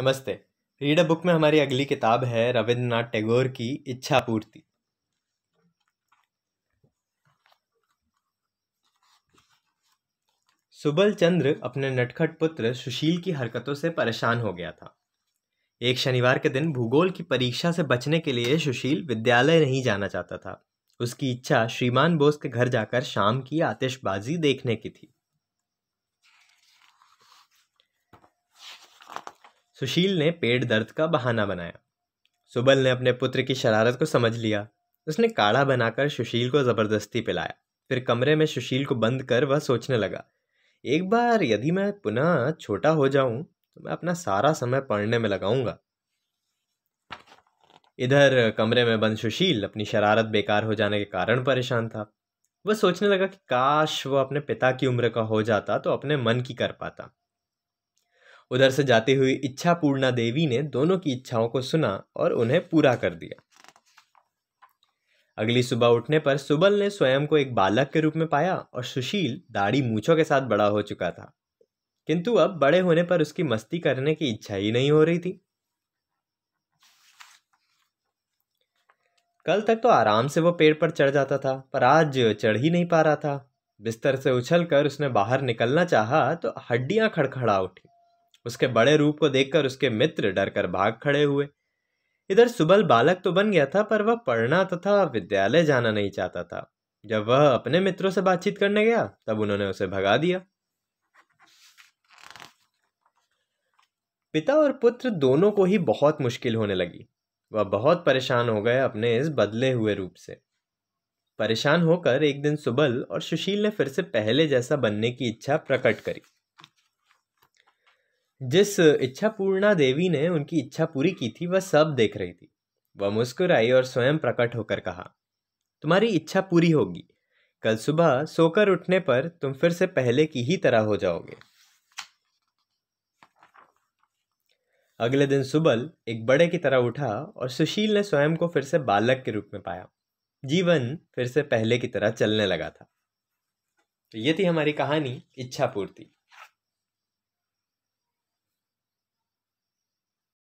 नमस्ते a book में हमारी अगली किताब है रविंद्रनाथ टैगोर की इच्छा पूर्ति सुबल चंद्र अपने नटखट पुत्र सुशील की हरकतों से परेशान हो गया था एक शनिवार के दिन भूगोल की परीक्षा से बचने के लिए सुशील विद्यालय नहीं जाना चाहता था उसकी इच्छा श्रीमान बोस के घर जाकर शाम की आतिशबाजी देखने की थी सुशील ने पेट दर्द का बहाना बनाया सुबल ने अपने पुत्र की शरारत को समझ लिया उसने काढ़ा बनाकर सुशील को ज़बरदस्ती पिलाया फिर कमरे में सुशील को बंद कर वह सोचने लगा एक बार यदि मैं पुनः छोटा हो जाऊं तो मैं अपना सारा समय पढ़ने में लगाऊंगा इधर कमरे में बंद सुशील अपनी शरारत बेकार हो जाने के कारण परेशान था वह सोचने लगा कि काश वह अपने पिता की उम्र का हो जाता तो अपने मन की कर पाता उधर से जाती हुई इच्छा पूर्णा देवी ने दोनों की इच्छाओं को सुना और उन्हें पूरा कर दिया अगली सुबह उठने पर सुबल ने स्वयं को एक बालक के रूप में पाया और सुशील दाढ़ी मूछों के साथ बड़ा हो चुका था किंतु अब बड़े होने पर उसकी मस्ती करने की इच्छा ही नहीं हो रही थी कल तक तो आराम से वो पेड़ पर चढ़ जाता था पर आज चढ़ ही नहीं पा रहा था बिस्तर से उछलकर उसने बाहर निकलना चाहा तो हड्डियां खड़खड़ा उठी उसके बड़े रूप को देखकर उसके मित्र डरकर भाग खड़े हुए इधर सुबल बालक तो बन गया था पर वह पढ़ना तथा विद्यालय जाना नहीं चाहता था जब वह अपने मित्रों से बातचीत करने गया तब उन्होंने उसे भगा दिया पिता और पुत्र दोनों को ही बहुत मुश्किल होने लगी वह बहुत परेशान हो गए अपने इस बदले हुए रूप से परेशान होकर एक दिन सुबल और सुशील ने फिर से पहले जैसा बनने की इच्छा प्रकट करी जिस इच्छा पूर्णा देवी ने उनकी इच्छा पूरी की थी वह सब देख रही थी वह मुस्कुराई और स्वयं प्रकट होकर कहा तुम्हारी इच्छा पूरी होगी कल सुबह सोकर उठने पर तुम फिर से पहले की ही तरह हो जाओगे अगले दिन सुबल एक बड़े की तरह उठा और सुशील ने स्वयं को फिर से बालक के रूप में पाया जीवन फिर से पहले की तरह चलने लगा था तो ये थी हमारी कहानी इच्छा पूर्ति